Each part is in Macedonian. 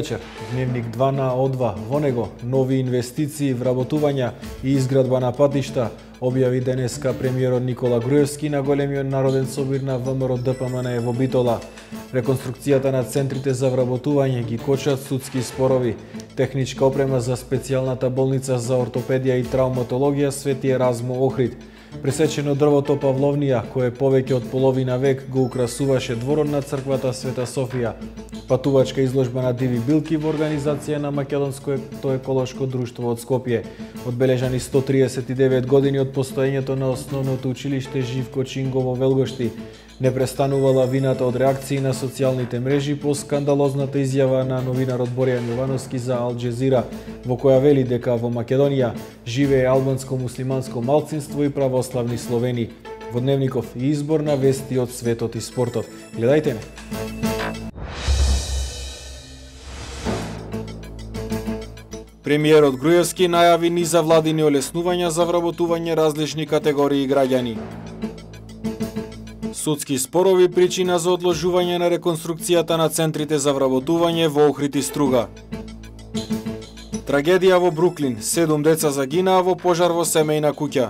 вечер. Дневник 2 на О2 во него нови инвестиции, вработувања и изградба на патишта објави денеска премиерот Никола Груевски на големиот народен собир на ВМРО ДПМН во Битола. Реконструкцијата на центрите за вработување ги кочат судски спорови. Техничка опрема за специјалната болница за ортопедија и травматологија Свети Еразмо Охрид – Пресечено дрвото Павловнија, кое повеќе од половина век го украсуваше дворот на црквата Света Софија, патувачка изложба на диви билки во организација на Македонското еколошко друштво од Скопје. Одбележани 139 години од постоењето на основното училиште Живко Чинго во Велгошти, Не престанувала вината од реакции на социјалните мрежи по скандалозната изјава на новинарот Боријан Јовановски за Алджезира, во која вели дека во Македонија живее албанско муслиманско малцинство и православни словени. Во дневников и избор на вести од светот и спортот. Гледајте ме! Премиерот Груевски најави низа владини олеснувања за вработување различни категории граѓани. Судски спорови причина за одложување на реконструкцијата на центрите за вработување во Охрид и Струга. Трагедија во Бруклин, седум деца загинаа во пожар во семејна куќа.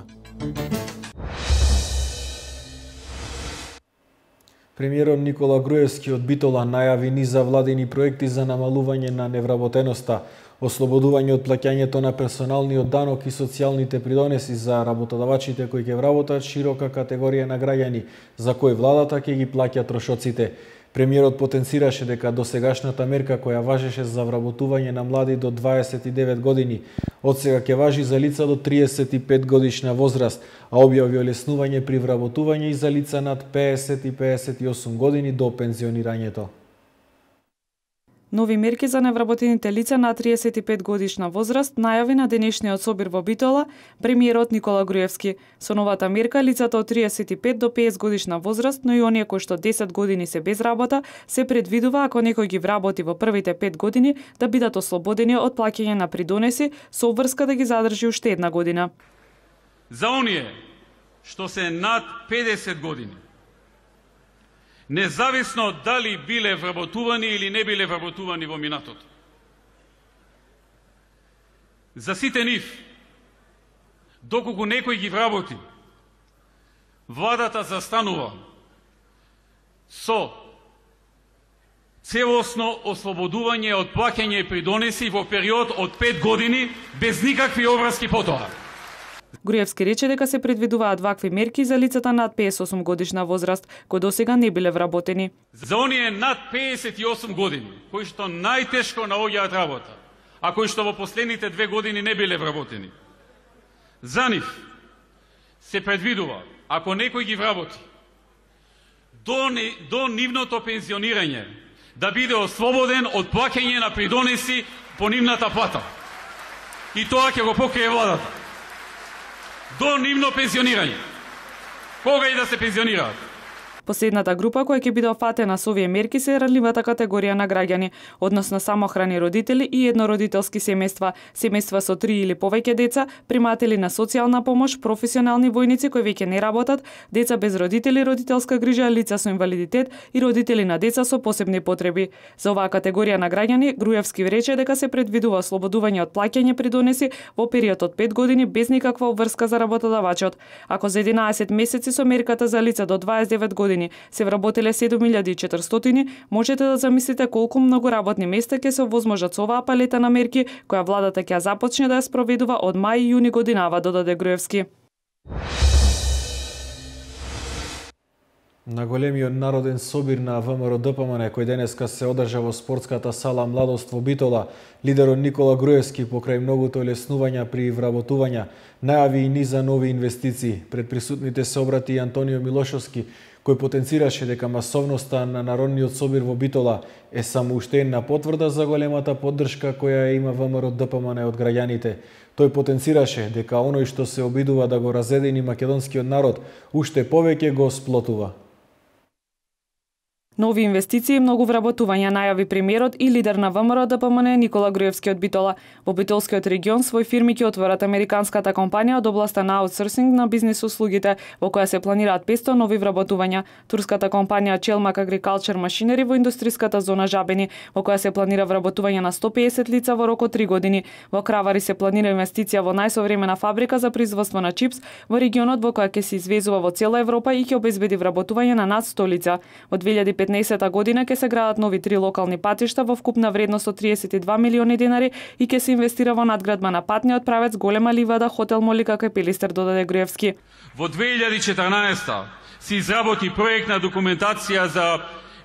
Премиерот Никола Груевски од Битола најави низа владени проекти за намалување на невработеноста ослободување од плаќањето на персоналниот данок и социјалните придонеси за работодавачите кои ќе вработат широка категорија на граѓани, за кои владата ќе ги плаќа трошоците. Премиерот потенцираше дека досегашната мерка која важеше за вработување на млади до 29 години, од сега ќе важи за лица до 35 годишна возраст, а објави олеснување при вработување и за лица над 50 и 58 години до пензионирањето. Нови мерки за невработените лица на 35 годишна возраст најави на денешниот собир во Битола премиерот Никола Груевски. Со новата мерка лицата од 35 до 50 годишна возраст, но и оние кои што 10 години се без работа, се предвидува ако некој ги вработи во првите 5 години да бидат ослободени од плаќање на придонеси со обврска да ги задржи уште една година. За оние што се над 50 години, независно дали биле вработувани или не биле вработувани во минатото. За сите нив, доколку некој ги вработи, владата застанува со целосно ослободување од плакење и придонеси во период од 5 години без никакви обраски потоа. Груевски рече дека се предвидуваат вакви мерки за лицата над 58 годишна возраст, кои досега не биле вработени. За оние над 58 години, кои што најтешко наоѓаат работа, а кои што во последните две години не биле вработени, за нив се предвидува, ако некој ги вработи, до, до нивното пензионирање, да биде ослободен од плаќање на придонеси по нивната плата. И тоа ќе го покрие владата до нивно пензионирање. Кога и да се пензионираат. Последната група која ќе биде офатена со овие мерки се ранливата категорија на граѓани, односно самохрани родители и еднородителски семејства, семејства со три или повеќе деца, приматели на социјална помош, професионални војници кои веќе не работат, деца без родители, родителска грижа, лица со инвалидитет и родители на деца со посебни потреби. За оваа категорија на граѓани Груевски рече дека се предвидува ослободување од плаќање придонеси во период од 5 години без никаква врска за работодавачот. Ако за 11 месеци со мерката за лица до 29 години вистини се вработиле 7400, можете да замислите колку многу работни места ќе се возможат со оваа палета на мерки која владата ќе започне да ја спроведува од мај и јуни годинава, додаде Груевски. На големиот народен собир на ВМРО ДПМН кој денеска се одржа во спортската сала Младост во Битола, лидерот Никола Груевски покрај многуто леснувања при вработувања најави и низа нови инвестиции. Пред присутните се обрати и Антонио Милошовски, кој потенцираше дека масовноста на народниот собир во Битола е само уште една потврда за големата поддршка која ја има ВМРО ДПМН од граѓаните. Тој потенцираше дека оној што се обидува да го разедини македонскиот народ уште повеќе го сплотува нови инвестиции и многу вработувања, најави премиерот и лидер на ВМРО ДПМН Никола Груевски од Битола. Во Битолскиот регион свој фирми ќе отворат американската компанија од областа на аутсорсинг на бизнис услугите, во која се планираат 500 нови вработувања. Турската компанија Челмак Агрикалчер Машинери во индустриската зона Жабени, во која се планира вработување на 150 лица во рок од 3 години. Во Кравари се планира инвестиција во најсовремена фабрика за производство на чипс во регионот во која ќе се извезува во цела Европа и ќе обезбеди вработување на над 100 лица. Во 2019 година ќе се градат нови три локални патишта во вкупна вредност од 32 милиони динари и ќе се инвестира во надградба на патниот правец Голема ливада Хотел Молика кај Пелистер додаде Груевски. Во 2014 се изработи проектна документација за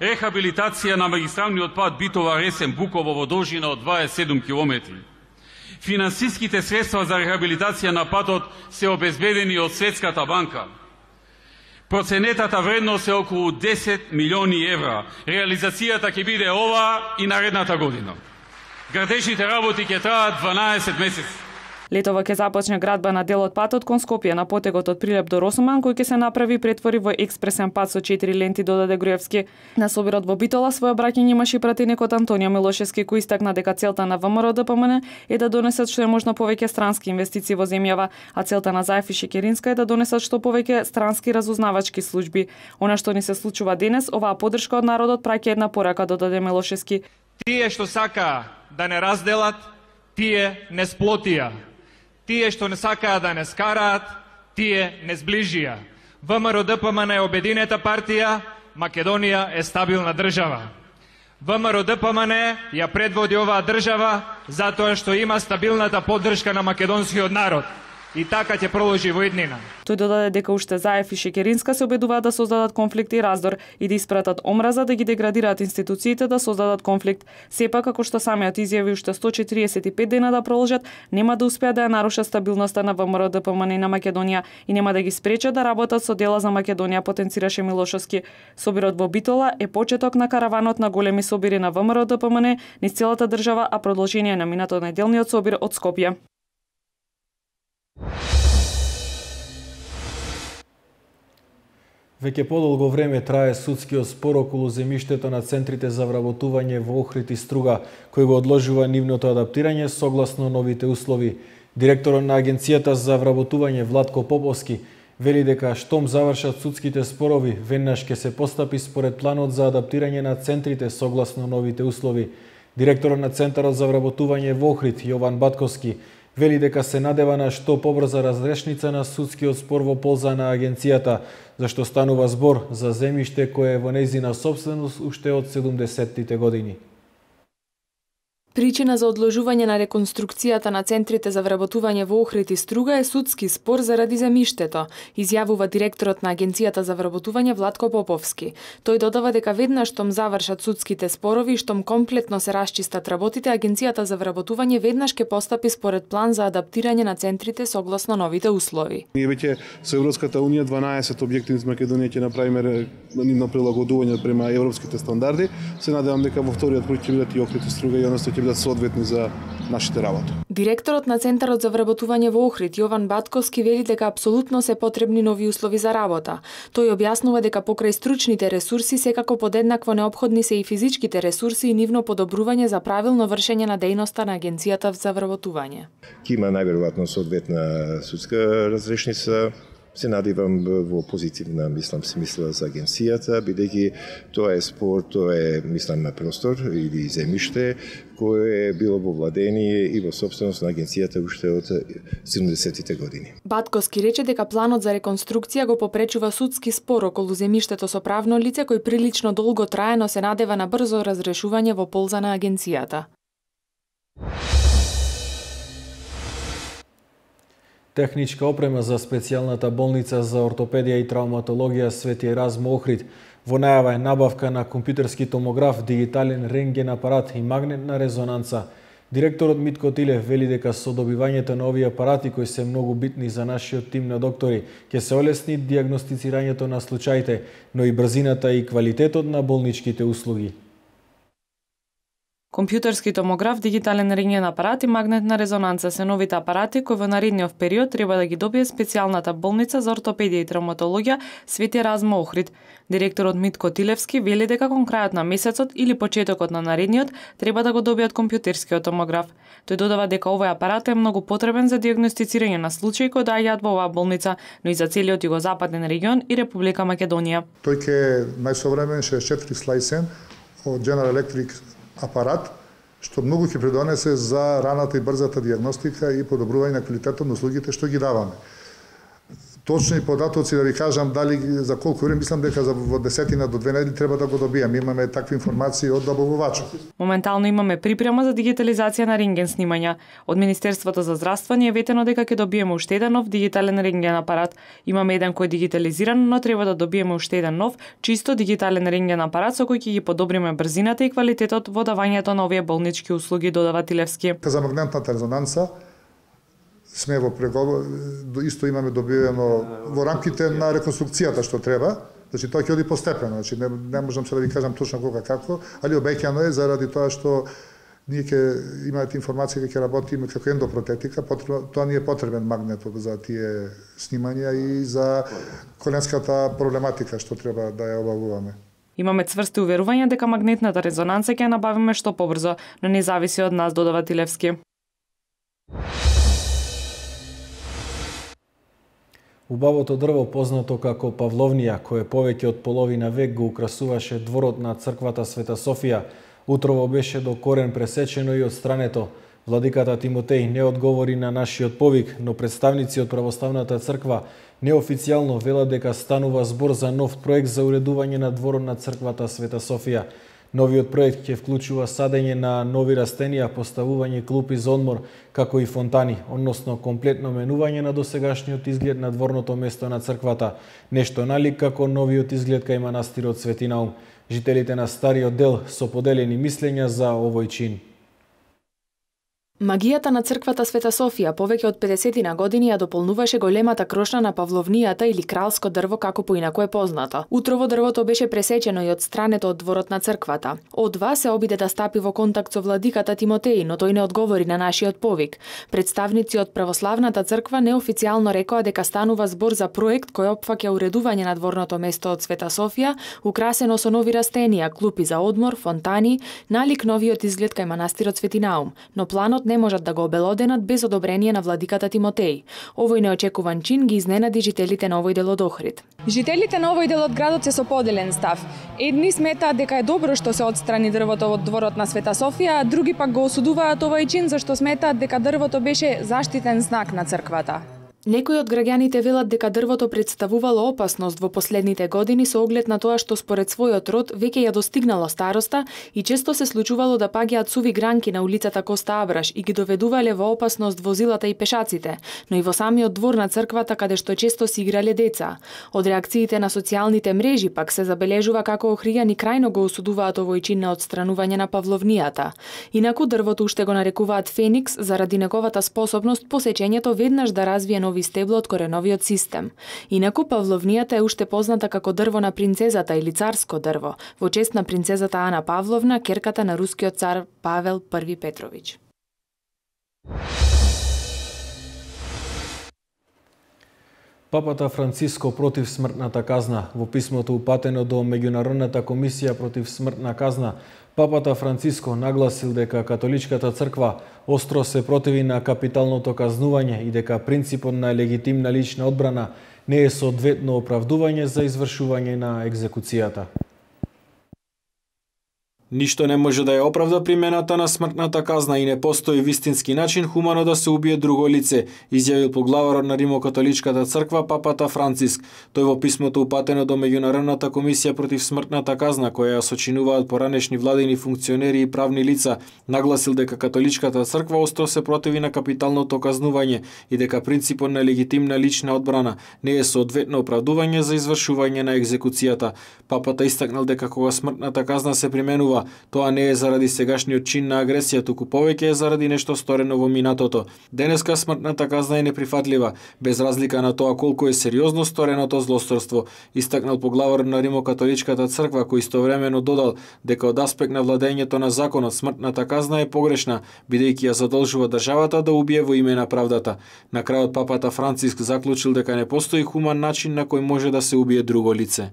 рехабилитација на магистралниот пат Битова Ресен Буково во должина од 27 километри. Финансиските средства за рехабилитација на патот се обезбедени од Светската банка. Проценетата вредност е околу 10 милиони евра. Реализацијата ќе биде ова и наредната година. Градешните работи ќе траат 12 месеци. Летово ќе започне градба на делот патот кон Скопје на потегот од Прилеп до Росуман, кој ќе се направи претвори во експресен пат со 4 ленти, додаде Груевски. На собирот во Битола своја обраќање имаше и пратеникот Антонио Милошевски, кој истакна дека целта на ВМРО ДПМН е да донесат што е можно повеќе странски инвестиции во земјава, а целта на Зајфи и Шекеринска е да донесат што повеќе странски разузнавачки служби. Она што ни се случува денес, оваа поддршка од народот праќа една порака, додаде Милошевски. Тие што сака да не разделат, тие не сплотија. Тие што не сакаа да не скараат, тие не сближија. ВМРО ДПМН е обединета партија, Македонија е стабилна држава. ВМРО ДПМН ја предводи оваа држава затоа што има стабилната поддршка на македонскиот народ и така ќе проложи во еднина. Тој додаде дека уште Заев и Шекеринска се обедуваат да создадат конфликт и раздор и да испратат омраза да ги деградираат институциите да создадат конфликт. Сепак, како што самиот изјави уште 145 дена да продолжат, нема да успеат да ја нарушат стабилноста на ВМРО ДПМН на Македонија и нема да ги спречат да работат со дела за Македонија, потенцираше Милошовски. Собирот во Битола е почеток на караванот на големи собири на ВМРО ДПМН низ целата држава, а продолжение на минато неделниот собир од Скопје. Веќе подолго време трае судскиот спор околу земиштето на центрите за вработување во Охрид и Струга, кој го одложува нивното адаптирање согласно новите услови. Директорот на Агенцијата за вработување Владко Поповски вели дека штом завршат судските спорови, веднаш ќе се постапи според планот за адаптирање на центрите согласно новите услови. Директорот на Центарот за вработување во Охрид Јован Батковски вели дека се надева на што побрза разрешница на судскиот спор во полза на агенцијата, зашто станува збор за земјиште кое е во незина собственост уште од 70-тите години. Причина за одложување на реконструкцијата на центрите за вработување во Охрид и Струга е судски спор заради земиштето, изјавува директорот на Агенцијата за вработување Владко Поповски. Тој додава дека веднаш штом завршат судските спорови и штом комплетно се расчистат работите, Агенцијата за вработување веднаш ќе постапи според план за адаптирање на центрите согласно новите услови. Ние веќе со Европската унија 12 објекти низ Македонија ќе направиме нивно прилагодување према европските стандарди. Се надевам дека во вториот круг ќе бидат и Охрид и Струга и ќе бидат соодветни за нашите работи. Директорот на Центарот за вработување во Охрид, Јован Батковски, вели дека апсолутно се потребни нови услови за работа. Тој објаснува дека покрај стручните ресурси секако подеднакво необходни се и физичките ресурси и нивно подобрување за правилно вршење на дејноста на агенцијата за вработување. Кима има најверојатно соодветна судска разрешница, се надевам во позитивна, мислам, смисла за агенцијата, бидејќи тоа е спор, тоа е, мислам, на простор или земјиште, кој е било во владение и во собственост на агенцијата уште од 70-тите години. Батковски рече дека планот за реконструкција го попречува судски спор околу земјиштето со правно лице кој прилично долго траено се надева на брзо разрешување во полза на агенцијата. Техничка опрема за специјалната болница за ортопедија и травматологија Свети Еразмо Охрид во најава е набавка на компјутерски томограф, дигитален рентген апарат и магнетна резонанца. Директорот Митко Тилев вели дека со добивањето на овие апарати кои се многу битни за нашиот тим на доктори, ќе се олесни диагностицирањето на случаите, но и брзината и квалитетот на болничките услуги. Компјутерски томограф, дигитален рентген апарат и магнетна резонанца се новите апарати кои во наредниот период треба да ги добие специјалната болница за ортопедија и травматологија Свети Размо Охрид. Директорот Митко Тилевски вели дека кон крајот на месецот или почетокот на наредниот треба да го добијат компјутерскиот томограф. Тој додава дека овој апарат е многу потребен за дијагностицирање на случаи кои доаѓаат во оваа болница, но и за целиот југозападен регион и Република Македонија. Тој ќе најсовремен 64 слайсен од General Electric апарат што многу ќе придонесе за раната и брзата диагностика и подобрување на квалитетот на услугите што ги даваме точни податоци да ви кажам дали за колку време мислам дека за во десетина до две недели треба да го добијам. Имаме такви информации од добавувачот. Моментално имаме припрема за дигитализација на ренген снимања. Од Министерството за здравство ни е ветено дека ќе добиеме уште еден нов дигитален ренген апарат. Имаме еден кој е дигитализиран, но треба да добиеме уште еден нов, чисто дигитален ренген апарат со кој ќе ги подобриме брзината и квалитетот во давањето на овие болнички услуги, додава Тилевски. За магнетната резонанца сме во преговор, исто имаме добивено да, да, во рамките на реконструкцијата што треба, Значи тоа ќе оди постепено, значи не, не можам се да ви кажам точно кога како, али обеќано е заради тоа што ние ќе имаат информација дека ќе работиме како ендопротетика, потребно, тоа не е потребен магнетот за тие снимања и за коленската проблематика што треба да ја обавуваме. Имаме цврсти уверувања дека магнетната резонанца ќе набавиме што побрзо, но не зависи од нас, додава Тилевски. Убавото дрво, познато како Павловнија, кое повеќе од половина век го украсуваше дворот на црквата Света Софија, утрово беше до корен пресечено и од странето. Владиката Тимотеј не одговори на нашиот повик, но представници од Православната црква неофицијално велат дека станува збор за нов проект за уредување на дворот на црквата Света Софија. Новиот проект ќе вклучува садење на нови растенија, поставување клупи за одмор, како и фонтани, односно комплетно менување на досегашниот изглед на дворното место на црквата, нешто налик како новиот изглед кај манастирот Светинаум. Жителите на стариот дел со поделени мислења за овој чин. Магијата на црквата Света Софија повеќе од 50 на години ја дополнуваше големата крошна на павловнијата или кралско дрво како поинаку е познато. Утрово дрвото беше пресечено и одстрането од дворот на црквата. Одва се обиде да стапи во контакт со владиката Тимотеј, но тој не одговори на нашиот повик. Представници од православната црква неофицијално рекоа дека станува збор за проект кој опфаќа уредување на дворното место од Света Софија, украсено со нови растенија, клупи за одмор, фонтани, налик новиот изглед кај манастирот Наум, но планот не не можат да го обелоденат без одобрение на владиката Тимотеј. Овој неочекуван чин ги изненади жителите на овој дел од Охрид. Жителите на овој дел од градот се со поделен став. Едни сметаат дека е добро што се отстрани дрвото од дворот на Света Софија, а други пак го осудуваат овој чин зашто сметаат дека дрвото беше заштитен знак на црквата. Некои од граѓаните велат дека дрвото представувало опасност во последните години со оглед на тоа што според својот род веќе ја достигнало староста и често се случувало да паѓаат суви гранки на улицата Коста Абраш и ги доведувале во опасност возилата и пешаците, но и во самиот двор на црквата каде што често си играле деца. Од реакциите на социјалните мрежи пак се забележува како охријани крајно го осудуваат овој чин на отстранување на павловнијата. Инаку дрвото уште го нарекуваат Феникс заради неговата способност посечењето веднаш да развие нови нови стебло од кореновиот систем. Инаку павловнијата е уште позната како дрво на принцезата или царско дрво, во чест на принцезата Ана Павловна, керката на рускиот цар Павел I Петрович. Папата Франциско против смртната казна. Во писмото упатено до Меѓународната комисија против смртна казна, Папата Франциско нагласил дека католичката црква остро се противи на капиталното казнување и дека принципот на легитимна лична одбрана не е соодветно оправдување за извршување на екзекуцијата. Ништо не може да ја оправда примената на смртната казна и не постои вистински начин хумано да се убие друго лице, изјавил поглаварот на Римокатоличката црква папата Франциск. Тој во писмото упатено до меѓународната комисија против смртната казна која ја сочинуваат поранешни владени функционери и правни лица, нагласил дека католичката црква остро се противи на капиталното казнување и дека принципот на легитимна лична одбрана не е соодветно оправдување за извршување на екзекуцијата. Папата истакнал дека кога смртната казна се применува, тоа не е заради сегашниот чин на агресија, туку повеќе е заради нешто сторено во минатото. Денеска смртната казна е неприфатлива, без разлика на тоа колку е сериозно стореното злосторство, истакнал поглавар на Римокатоличката црква кој истовремено додал дека од аспект на владењето на законот смртната казна е погрешна, бидејќи ја задолжува државата да убие во име на правдата. На крајот папата Франциск заклучил дека не постои хуман начин на кој може да се убие друго лице.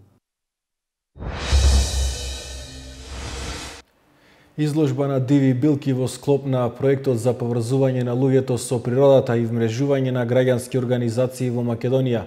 Изложба на диви билки во склоп на проектот за поврзување на луѓето со природата и вмрежување на граѓански организации во Македонија.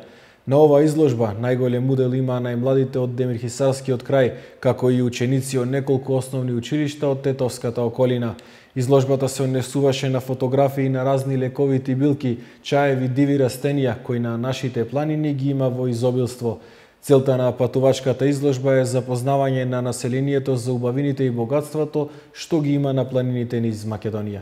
На оваа изложба најголем удел има најмладите од Демирхисарскиот крај, како и ученици од неколку основни училишта од Тетовската околина. Изложбата се однесуваше на фотографии на разни лековити билки, чаеви диви растенија, кои на нашите планини ги има во изобилство. Целта на патувачката изложба е запознавање на населението за убавините и богатството што ги има на планините низ Македонија.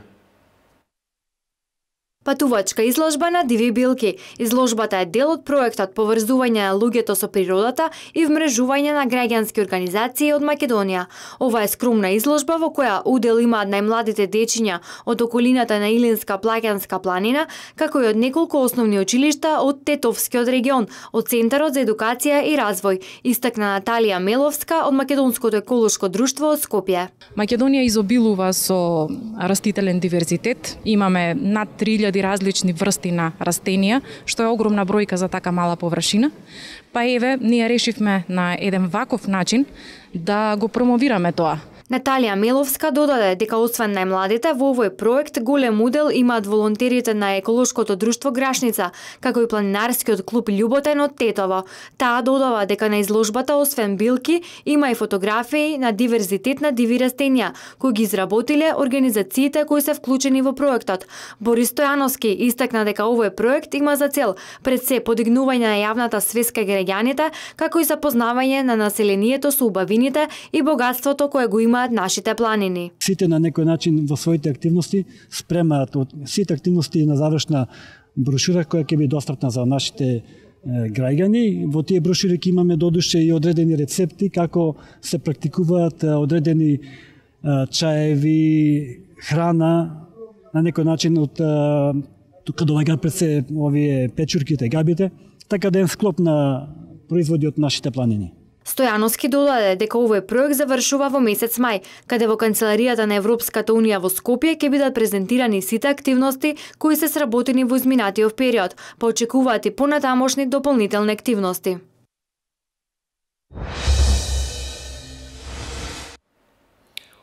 Патувачка изложба на диви билки. Изложбата е дел од проектот поврзување на луѓето со природата и вмрежување на граѓански организации од Македонија. Ова е скромна изложба во која удел имаат најмладите дечиња од околината на Илинска Плаканска планина, како и од неколку основни училишта од Тетовскиот регион, од Центарот за едукација и развој, истакна Наталија Меловска од Македонското еколошко друштво од Скопје. Македонија изобилува со растителен диверзитет. Имаме над 3 10.000 различни врсти на растенија, што е огромна бројка за така мала површина. Па еве, ние решивме на еден ваков начин да го промовираме тоа Наталија Меловска додаде дека освен најмладите во овој проект голем удел имаат волонтерите на еколошкото друштво Грашница, како и планинарскиот клуб Љуботен од Тетово. Таа додава дека на изложбата освен билки има и фотографии на диверзитет на диви растенија, кои ги изработиле организациите кои се вклучени во проектот. Борис Стојановски истакна дека овој проект има за цел пред се подигнување на јавната свест кај граѓаните, како и запознавање на населението со убавините и богатството кое го има спремаат нашите планини. Сите на некој начин во своите активности спремаат од сите активности на завршна брошура која ќе биде достапна за нашите граѓани. Во тие брошури ќе имаме додуше и одредени рецепти како се практикуваат одредени чаеви, храна, на некој начин од тука доаѓаат пред се овие печурките, габите, така ден да склоп на производи од нашите планини. Стојановски додаде дека овој проект завршува во месец мај, каде во канцеларијата на Европската унија во Скопје ќе бидат презентирани сите активности кои се сработени во изминатиот период, па очекуваат и понатамошни дополнителни активности.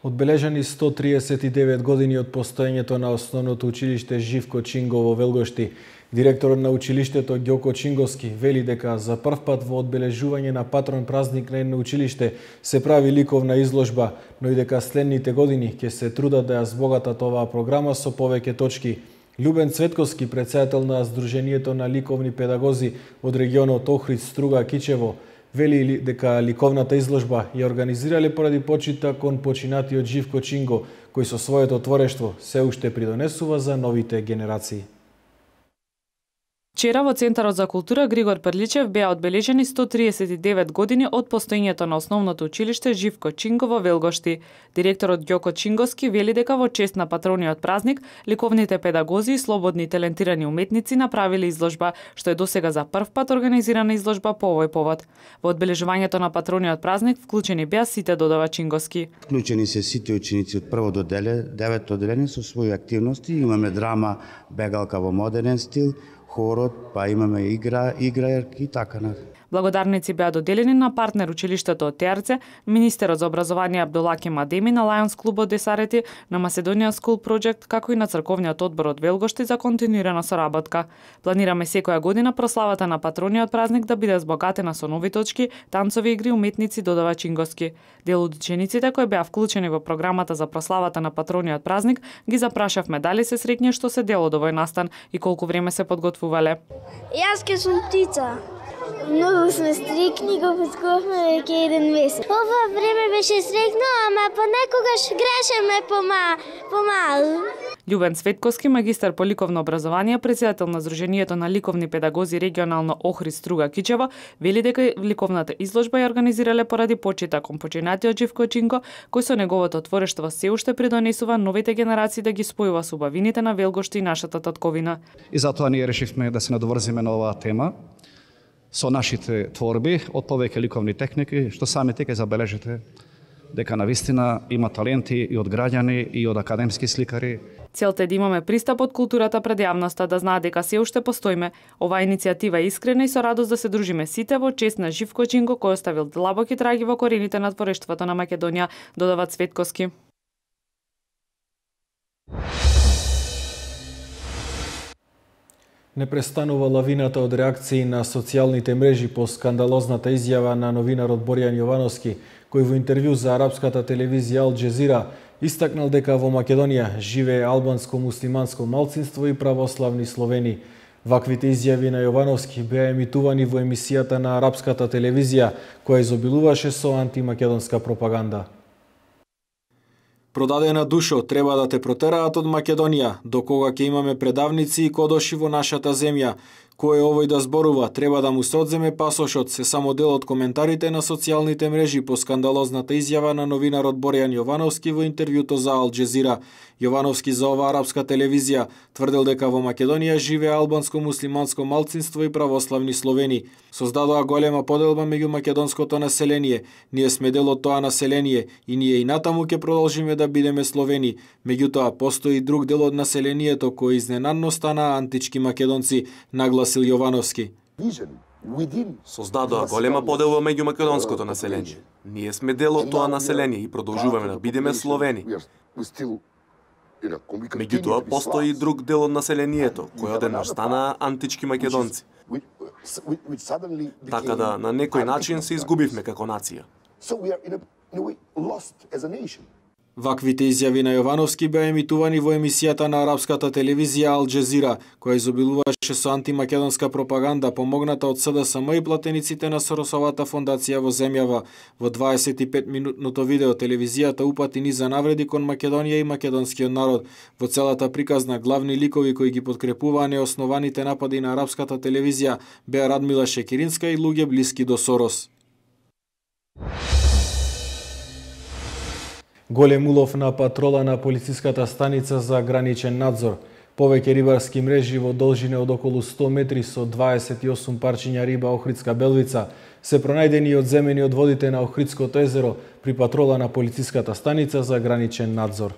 Одбележани 139 години од постоењето на Основното училиште Живко Чинго во Велгошти, Директорот на училиштето Ѓоко Чинговски вели дека за прв пат во одбележување на патрон празник на едно училиште се прави ликовна изложба, но и дека следните години ќе се трудат да ја збогатат оваа програма со повеќе точки. Любен Цветковски, председател на Сдруженијето на ликовни педагози од регионот Охрид Струга Кичево, вели дека ликовната изложба ја организирале поради почита кон починатиот Живко Чинго, кој со своето творештво се уште придонесува за новите генерации. Вчера во Центарот за култура Григор Прличев беа одбележени 139 години од постоењето на основното училиште Живко Чинго во Велгошти. Директорот Ѓоко Чингоски вели дека во чест на патрониот празник, ликовните педагози и слободни талентирани уметници направиле изложба, што е досега за прв пат организирана изложба по овој повод. Во одбележувањето на патрониот празник вклучени беа сите додава Чингоски. Вклучени се сите ученици од прво до девет одделени со своји активности, имаме драма Бегалка во модерен стил, хорот, па имаме игра, играерки и така на. Благодарници беа доделени на партнер училиштето од Терце, министерот за образование Абдулаки Мадеми на Лајонс клубот Десарети, на Macedonian School Project, како и на црковниот одбор од Велгошти за континуирана соработка. Планираме секоја година прославата на патрониот празник да биде збогатена со нови точки, танцови игри, уметници, додава Чингоски. Дел од учениците кои беа вклучени во програмата за прославата на патрониот празник, ги запрашавме дали се среќни што се дел од овој настан и колку време се подготвувале. Јас ке сум птица. Но сме стрикни, го подковме веќе еден месец. Ова време беше стрикно, ама понекогаш грешеме пома, помалу. Љубен Светковски, магистар по ликовно образование, председател на Здруженијето на ликовни педагози регионално Охрид Струга Кичева, вели дека ликовната изложба ја организирале поради почета кон починатиот Живко Чинко, кој со неговото творештво се уште придонесува новите генерации да ги спојува со убавините на Велгошто и нашата татковина. И затоа ние решивме да се надоврзиме на оваа тема, со нашите творби од повеќе ликовни техники, што сами ќе забележите дека на вистина има таленти и од граѓани и од академски сликари. Целта е да имаме пристап од културата пред јавноста, да знае дека се уште постоиме. Оваа иницијатива е искрена и со радост да се дружиме сите во чест на Живко Чинго кој оставил длабоки траги во корените на творештвото на Македонија, додава Светковски. Не престанува лавината од реакции на социјалните мрежи по скандалозната изјава на новинарот Боријан Јовановски, кој во интервју за арапската телевизија Ал Джезира истакнал дека во Македонија живее албанско-муслиманско малцинство и православни словени. Ваквите изјави на Јовановски беа емитувани во емисијата на арапската телевизија, која изобилуваше со антимакедонска пропаганда. Продадена душо треба да те протераат од Македонија, до кога ќе имаме предавници и кодоши во нашата земја, Кој е овој да зборува, треба да му се одземе пасошот, се само дел од коментарите на социјалните мрежи по скандалозната изјава на новинарот Боријан Јовановски во интервјуто за Ал Джезира. Јовановски за ова арапска телевизија тврдел дека во Македонија живе албанско-муслиманско малцинство и православни словени. Создадоа голема поделба меѓу македонското население. Ние сме дел од тоа население и ние и натаму ќе продолжиме да бидеме словени. Меѓутоа, постои друг дел од населението кој изненадно стана антички македонци, наглас Васил Јовановски. Создадоа голема поделба меѓу македонското население. Ние сме дел од тоа население и продолжуваме да бидеме словени. Меѓутоа постои и друг дел од населението, кој одеднаш станаа антички македонци. Така да на некој начин се изгубивме како нација. Ваквите изјави на Јовановски беа емитувани во емисијата на арапската телевизија Ал Джезира, која изобилуваше со антимакедонска пропаганда помогната од СДСМ и платениците на Соросовата фондација во земјава. Во 25-минутното видео телевизијата упати за навреди кон Македонија и македонскиот народ. Во целата приказна главни ликови кои ги подкрепуваа неоснованите напади на арапската телевизија беа Радмила Шекиринска и луѓе блиски до Сорос. Голем улов на патрола на полициската станица за граничен надзор. Повеќе рибарски мрежи во должина од околу 100 метри со 28 парчиња риба Охридска белвица се пронајдени и одземени од водите на Охридското езеро при патрола на полициската станица за граничен надзор.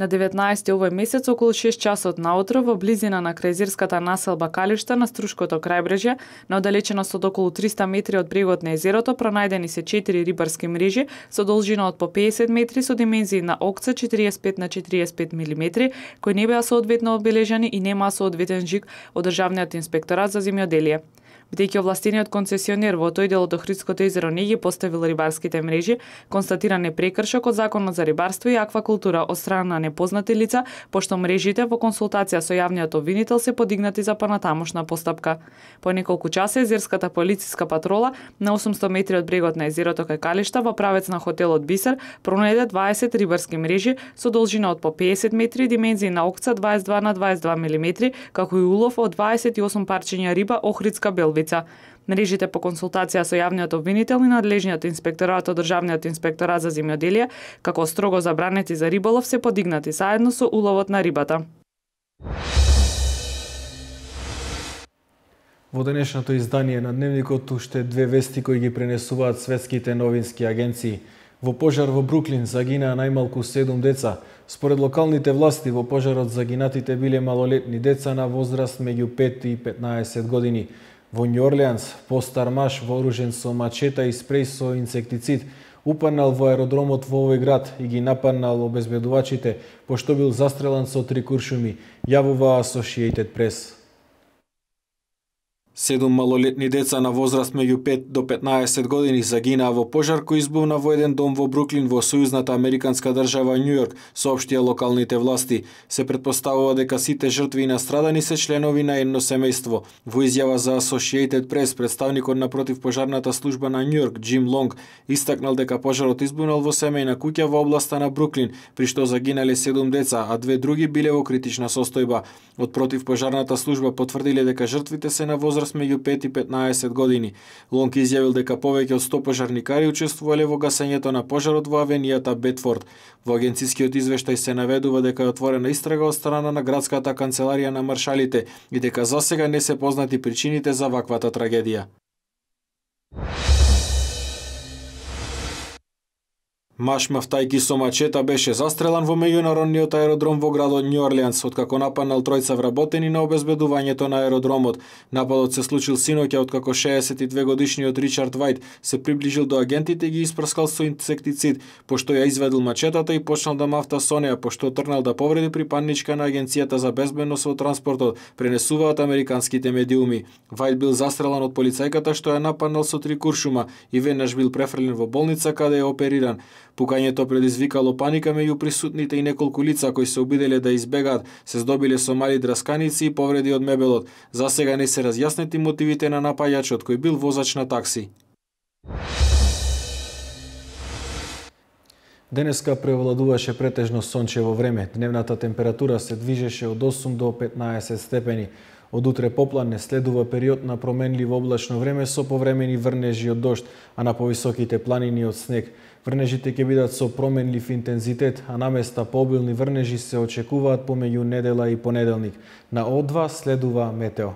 На 19 овој месец околу 6 часот наутро во близина на крезирската населба Калишта на Струшкото крајбрежје, на оддалеченост од околу 300 метри од брегот на езерото пронајдени се 4 рибарски мрежи со должина од по 50 метри со димензии на окце 45 на 45 милиметри, кои не беа соодветно обележани и немаа соодветен жик од Државниот инспекторат за земјоделие бидејќи овластениот концесионер во тој дел од Охридското езеро не ги поставил рибарските мрежи, констатиран е прекршок од Законот за рибарство и аквакултура од страна на непознати лица, пошто мрежите во консултација со јавниот обвинител се подигнати за понатамошна постапка. По неколку часа езерската полициска патрола на 800 метри од брегот на езерото кај Калишта во правец на хотелот Бисер пронајде 20 рибарски мрежи со должина од по 50 метри, димензии на окца 22 на 22 милиметри, како и улов од 28 парчиња риба Охридска белви Ловица. Мрежите по консултација со јавниот обвинител и надлежниот инспекторат од Државниот инспекторат за земјоделие, како строго забранети за риболов, се подигнати заедно со уловот на рибата. Во денешното издание на Дневникот уште две вести кои ги пренесуваат светските новински агенции. Во пожар во Бруклин загинаа најмалку 7 деца. Според локалните власти во пожарот загинатите биле малолетни деца на возраст меѓу 5 и 15 години. Во Орлеанс, постар маж вооружен со мачета и спрей со инсектицид упанал во аеродромот во овој град и ги нападнал обезбедувачите, пошто бил застрелан со три куршуми, јавува Associated Press. Седум малолетни деца на возраст меѓу 5 до 15 години загинаа во пожар кој избувна во еден дом во Бруклин во сојузната американска држава Њујорк, соопштија локалните власти. Се предпоставува дека сите жртви и настрадани се членови на едно семејство. Во изјава за Associated Press, представникот на противпожарната служба на Њујорк, Джим Лонг, истакнал дека пожарот избунал во семејна куќа во областа на Бруклин, при што загинале седум деца, а две други биле во критична состојба. Од противпожарната служба потврдиле дека жртвите се на возраст возраст меѓу 5 и 15 години. Лонг изјавил дека повеќе од 100 пожарникари учествувале во гасењето на пожарот во авенијата Бетфорд. Во агенцијскиот извештај се наведува дека е отворена истрага од страна на градската канцеларија на маршалите и дека засега не се познати причините за ваквата трагедија. Маш мафтајки со мачета беше застрелан во меѓународниот аеродром во градот Нью Орлеанс, откако нападнал тројца вработени на обезбедувањето на аеродромот. Нападот се случил синоќа откако 62 годишниот Ричард Вајт се приближил до агентите и ги испрскал со инсектицид, пошто ја изведил мачетата и почнал да мафта со неа, пошто трнал да повреди припадничка на агенцијата за безбедност во транспортот, пренесуваат американските медиуми. Вајт бил застрелан од полицајката што ја нападнал со три куршума и веднаш бил префрлен во болница каде е опериран. Пукањето предизвикало паника меѓу присутните и неколку лица кои се обиделе да избегаат, се здобиле со мали драсканици и повреди од мебелот. За сега не се разјаснети мотивите на напајачот кој бил возач на такси. Денеска превладуваше претежно сончево време. Дневната температура се движеше од 8 до 15 степени. Од утре поплан не следува период на променливо облачно време со повремени врнежи од дошт, а на повисоките планини од снег. Врнежите ќе бидат со променлив интензитет, а наместа места побилни врнежи се очекуваат помеѓу недела и понеделник. На О2 следува метео.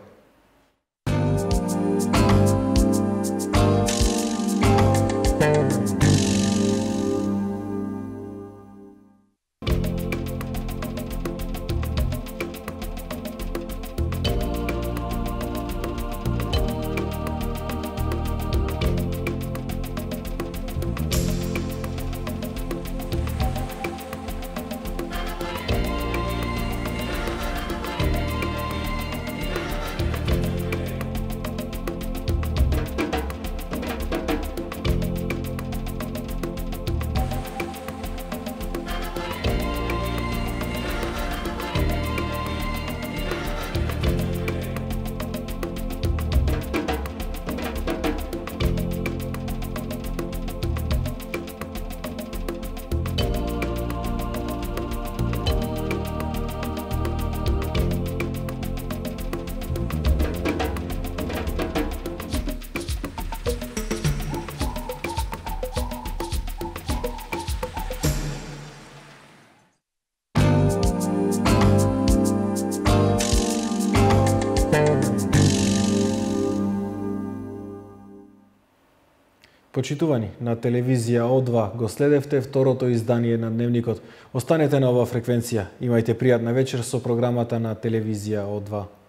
почитувани, на телевизија О2 го следевте второто издание на Дневникот. Останете на оваа фреквенција. Имајте пријатна вечер со програмата на телевизија О2.